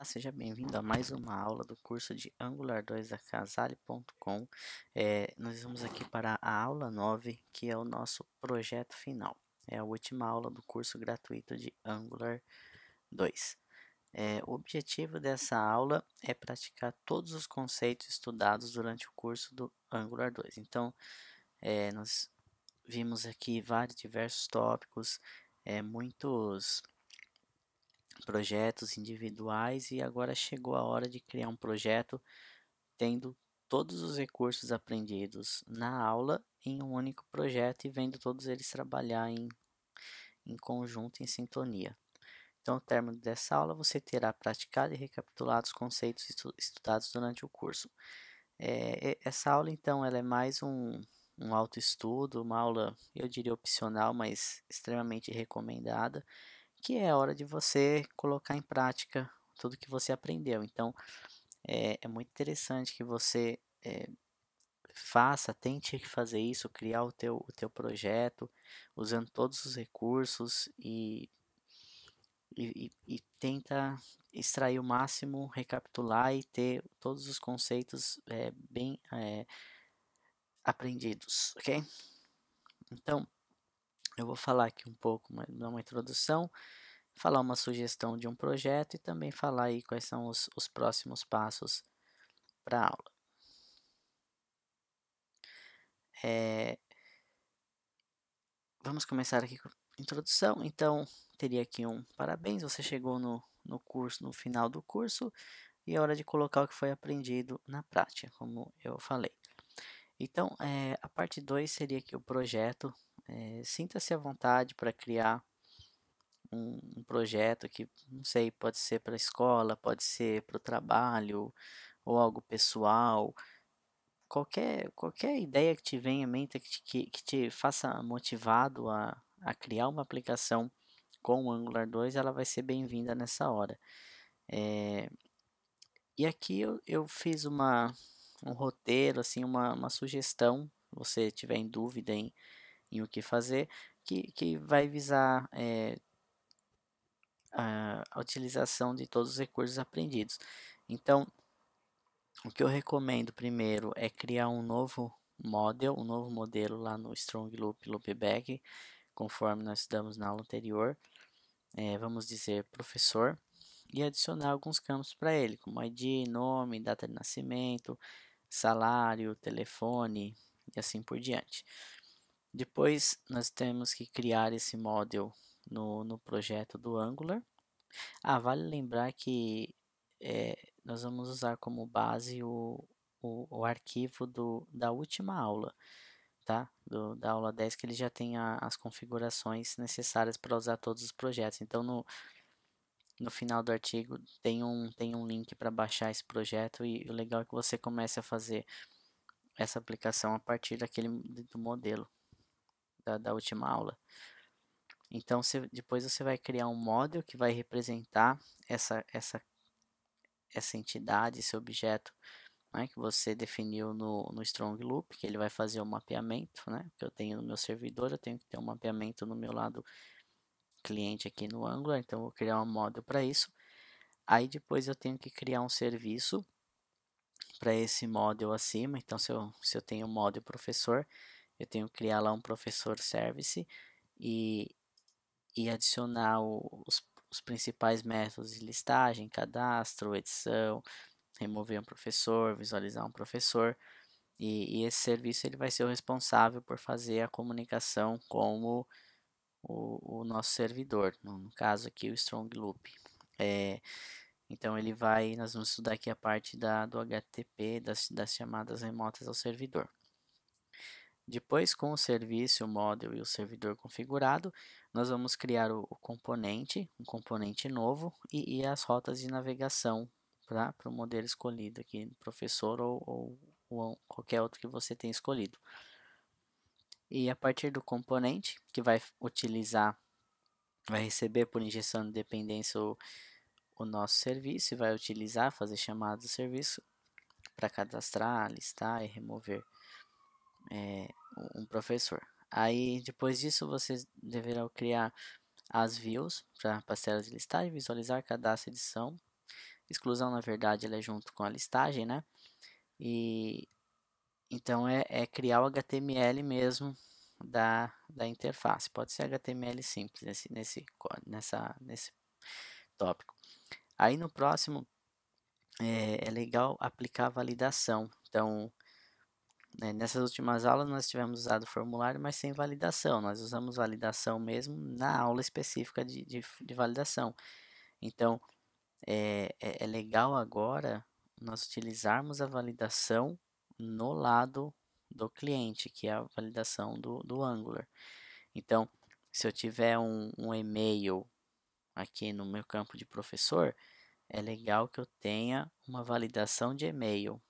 Ah, seja bem-vindo a mais uma aula do curso de Angular 2 da Casale.com. É, nós vamos aqui para a aula 9, que é o nosso projeto final. É a última aula do curso gratuito de Angular 2. É, o objetivo dessa aula é praticar todos os conceitos estudados durante o curso do Angular 2. Então, é, nós vimos aqui vários diversos tópicos, é, muitos projetos individuais e agora chegou a hora de criar um projeto tendo todos os recursos aprendidos na aula em um único projeto e vendo todos eles trabalhar em, em conjunto, em sintonia. Então, no término dessa aula, você terá praticado e recapitulado os conceitos estu estudados durante o curso. É, essa aula, então, ela é mais um, um autoestudo, uma aula, eu diria, opcional, mas extremamente recomendada que é hora de você colocar em prática tudo que você aprendeu. Então, é, é muito interessante que você é, faça, tente fazer isso, criar o teu, o teu projeto, usando todos os recursos e, e, e tenta extrair o máximo, recapitular e ter todos os conceitos é, bem eh, aprendidos, ok? Então, eu vou falar aqui um pouco, dar uma introdução, falar uma sugestão de um projeto e também falar aí quais são os, os próximos passos para a aula. É, vamos começar aqui com a introdução. Então, teria aqui um parabéns, você chegou no, no curso, no final do curso, e é hora de colocar o que foi aprendido na prática, como eu falei. Então, é, a parte 2 seria aqui o projeto é, Sinta-se à vontade para criar um, um, projeto que, não sei, pode ser para a escola, pode ser para o trabalho ou algo pessoal. Qualquer, qualquer ideia que te venha em mente que te, que, que te faça motivado a, a criar uma aplicação com o Angular 2, ela vai ser bem-vinda nessa hora. É, e aqui eu, eu fiz uma, um roteiro, assim, uma, uma sugestão, se você tiver em dúvida em em o que fazer, que, que vai visar é, a, a utilização de todos os recursos aprendidos. Então, o que eu recomendo primeiro é criar um novo model, um novo modelo lá no Strong Loop Loopback, conforme nós estudamos na aula anterior, é, vamos dizer professor, e adicionar alguns campos para ele, como ID, nome, data de nascimento, salário, telefone e assim por diante. Depois nós temos que criar esse model no, no projeto do Angular. Ah, vale lembrar que é, nós vamos usar como base o, o, o, arquivo do, da última aula, tá? Do, da aula 10, que ele já tem a, as configurações necessárias para usar todos os projetos. Então, no, no final do artigo tem um, tem um link para baixar esse projeto e o legal é que você comece a fazer essa aplicação a partir daquele do modelo da, da última aula. Então, você, depois você vai criar um model que vai representar essa, essa, essa entidade, esse objeto né, que você definiu no, no Strong Loop, que ele vai fazer o mapeamento, né, que eu tenho no meu servidor, eu tenho que ter um mapeamento no meu lado cliente aqui no Angular, então eu vou criar um model para isso. Aí depois eu tenho que criar um serviço para esse model acima, então se eu, se eu tenho o model professor, eu tenho que criar lá um professor service e, e adicionar o, os, os principais métodos de listagem, cadastro, edição, remover um professor, visualizar um professor. E, e, esse serviço ele vai ser o responsável por fazer a comunicação com o, o, o nosso servidor, no, no, caso aqui o Strong Loop. É, então ele vai, nós vamos estudar aqui a parte da, do HTTP, das, das chamadas remotas ao servidor. Depois, com o serviço, o model e o servidor configurado, nós vamos criar o, componente, um componente novo e, e as rotas de navegação para o modelo escolhido aqui, professor ou, ou, ou qualquer outro que você tenha escolhido. E a partir do componente, que vai utilizar, vai receber por injeção de dependência o, o nosso serviço e vai utilizar, fazer chamadas do serviço para cadastrar, listar e remover é, um professor. Aí depois disso vocês deverão criar as views para as telas de listagem, visualizar, cadastro, edição. Exclusão, na verdade, ela é junto com a listagem, né? E então é, é criar o HTML mesmo da, da interface. Pode ser HTML simples nesse, nesse, nessa, nesse tópico. Aí no próximo é, é legal aplicar validação. Então, né, nessas últimas aulas nós tivemos usado formulário, mas sem validação. Nós usamos validação mesmo na aula específica de, de, de validação. Então, é, é, é, legal agora nós utilizarmos a validação no lado do cliente, que é a validação do, do Angular. Então, se eu tiver um, um e-mail aqui no meu campo de professor, é legal que eu tenha uma validação de e-mail.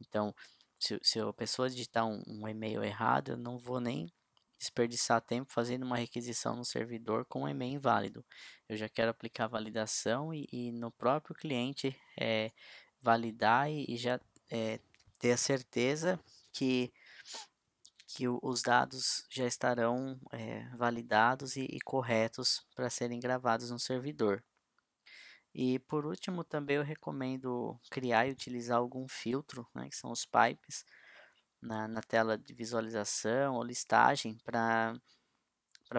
Então, se, se a pessoa digitar um, um e-mail errado, eu não vou nem desperdiçar tempo fazendo uma requisição no servidor com um e-mail inválido. Eu já quero aplicar validação e, e no próprio cliente é, validar e, e já é, ter a certeza que, que os dados já estarão é, validados e, e corretos para serem gravados no servidor. E por último, também eu recomendo criar e utilizar algum filtro, né, que são os pipes, na, na tela de visualização ou listagem para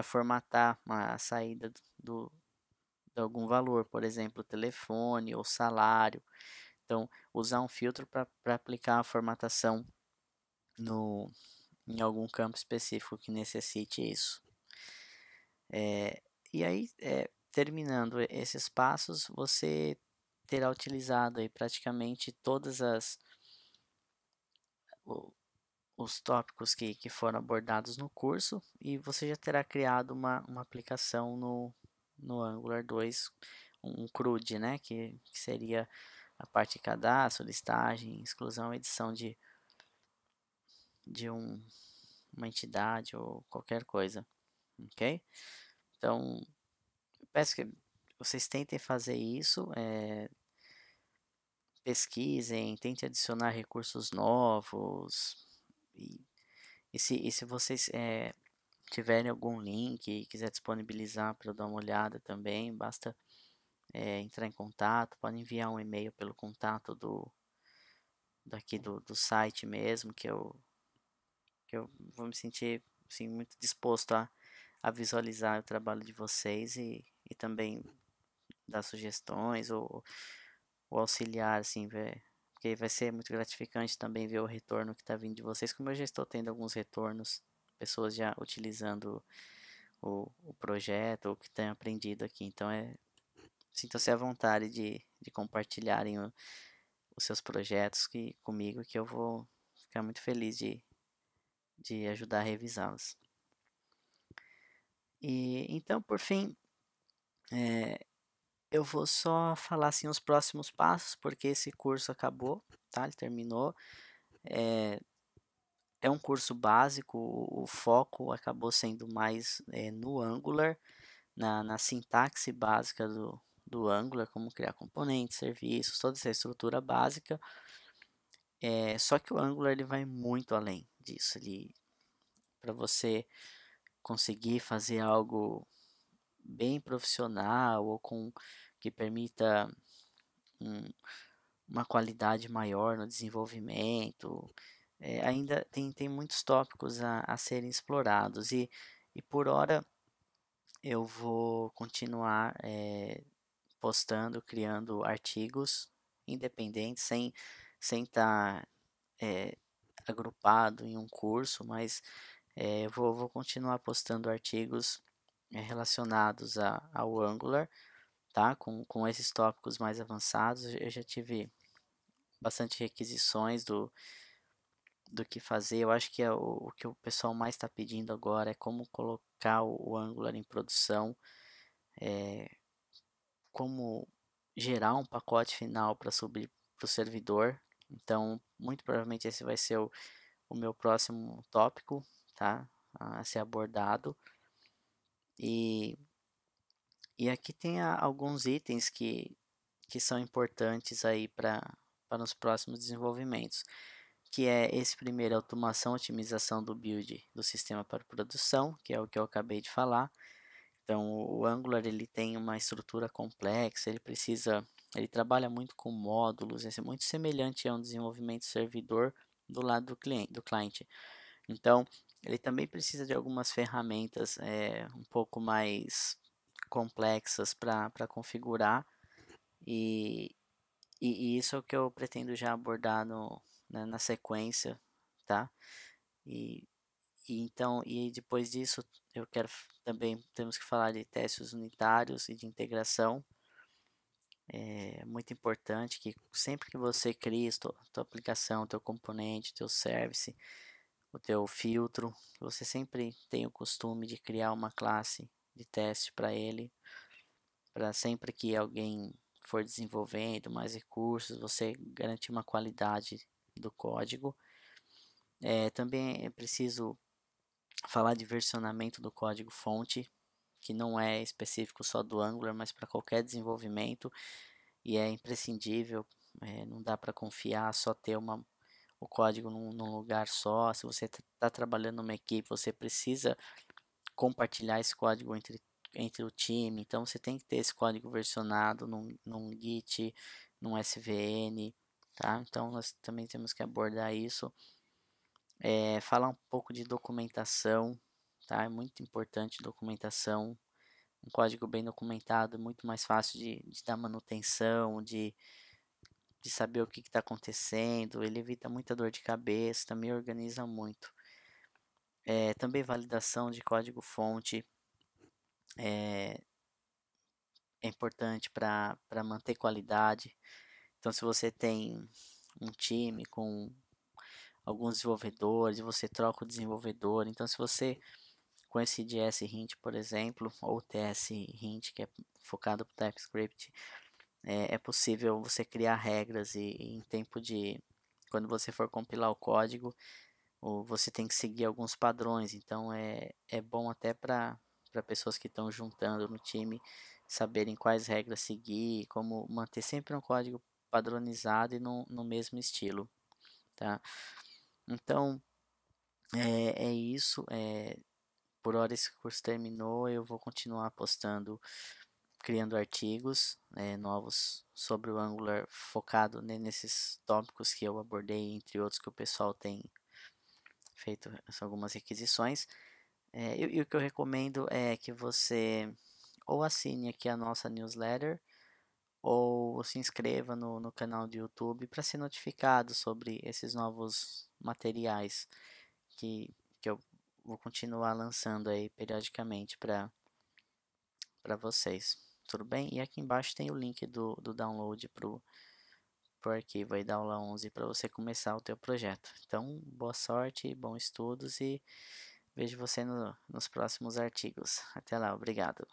formatar a saída do, de algum valor, por exemplo, telefone ou salário. Então, usar um filtro para aplicar a formatação no, em algum campo específico que necessite isso. É, e aí, é, terminando esses passos, você terá utilizado aí praticamente todas as os tópicos que, que foram abordados no curso e você já terá criado uma, uma aplicação no, no Angular 2, um CRUD, né, que, que seria a parte de cadastro, listagem, exclusão, edição de, de um, uma entidade ou qualquer coisa, ok? Então, peço que vocês tentem fazer isso, é, pesquisem, tentem adicionar recursos novos. E, e, se, e se vocês é, tiverem algum link e quiser disponibilizar para eu dar uma olhada também, basta é, entrar em contato, pode enviar um e-mail pelo contato do daqui do, do site mesmo, que eu, que eu vou me sentir assim, muito disposto a, a visualizar o trabalho de vocês e e também dar sugestões ou, ou auxiliar, assim, ver, porque vai ser muito gratificante também ver o retorno que está vindo de vocês, como eu já estou tendo alguns retornos, pessoas já utilizando o, o projeto ou que têm aprendido aqui, então é sinta se à vontade de, de compartilharem o, os seus projetos que, comigo, que eu vou ficar muito feliz de, de ajudar a revisá-los. E então, por fim, é, eu vou só falar assim os próximos passos, porque esse curso acabou, tá? Ele terminou. É, é um curso básico, o, foco acabou sendo mais é, no Angular, na, na sintaxe básica do, do Angular, como criar componentes, serviços, toda essa estrutura básica. É, só que o Angular ele vai muito além disso, ele para você conseguir fazer algo bem profissional ou com que permita um, uma qualidade maior no desenvolvimento. É, ainda tem, tem muitos tópicos a, a serem explorados e, e por hora eu vou continuar é, postando, criando artigos independentes, sem sem tá, estar eh, é, agrupado em um curso, mas vou, vou continuar postando artigos é, relacionados a, ao Angular, tá? Com, com esses tópicos mais avançados, eu já tive bastante requisições do, do que fazer. Eu acho que é o, o que o pessoal mais está pedindo agora é como colocar o, o Angular em produção, é, como gerar um pacote final para subir para o servidor. Então, muito provavelmente esse vai ser o, o meu próximo tópico, tá? A ser abordado. E, e aqui tem a, alguns itens que, que são importantes aí para os próximos desenvolvimentos, que é esse primeiro, automação, otimização do build do sistema para produção, que é o que eu acabei de falar. Então, o Angular ele tem uma estrutura complexa, ele precisa, ele trabalha muito com módulos, é muito semelhante a um desenvolvimento servidor do lado do cliente, do cliente. Então, ele também precisa de algumas ferramentas é, um pouco mais complexas para configurar e, e, e, isso é o que eu pretendo já abordar no, né, na sequência, tá? E, e, então, e depois disso eu quero também, temos que falar de testes unitários e de integração, é muito importante que sempre que você cria sua aplicação, teu componente, teu service, o teu filtro. Você sempre tem o costume de criar uma classe de teste para ele, para sempre que alguém for desenvolvendo mais recursos, você garantir uma qualidade do código. É, também é preciso falar de versionamento do código fonte, que não é específico só do Angular, mas para qualquer desenvolvimento e é imprescindível. É, não dá para confiar só ter uma o código num, num lugar só. Se você está trabalhando numa equipe, você precisa compartilhar esse código entre, entre o time. Então você tem que ter esse código versionado num, num Git, num SVN, tá? Então nós também temos que abordar isso. É, falar um pouco de documentação, tá? É muito importante documentação. Um código bem documentado, é muito mais fácil de, de dar manutenção, de, de saber o que está acontecendo, ele evita muita dor de cabeça, também organiza muito. É, também validação de código-fonte é, é importante para manter qualidade. Então, se você tem um time com alguns desenvolvedores, você troca o desenvolvedor. Então, se você com esse JS Hint, por exemplo, ou TS Hint, que é focado para TypeScript, é, é possível você criar regras e, e, em tempo de quando você for compilar o código ou você tem que seguir alguns padrões então é, é bom até para para pessoas que estão juntando no time saberem quais regras seguir como manter sempre um código padronizado e no, no mesmo estilo tá então é, é isso é, por hora esse curso terminou eu vou continuar postando criando artigos é, novos sobre o Angular focado né, nesses tópicos que eu abordei, entre outros que o pessoal tem feito algumas requisições. É, e, e, o que eu recomendo é que você ou assine aqui a nossa newsletter ou se inscreva no, no canal do YouTube para ser notificado sobre esses novos materiais que, que eu vou continuar lançando aí periodicamente para vocês tudo bem? E aqui embaixo tem o link do, do download para o arquivo aí da aula 11 para você começar o teu projeto. Então, boa sorte, bons estudos e vejo você no, nos próximos artigos. Até lá, obrigado!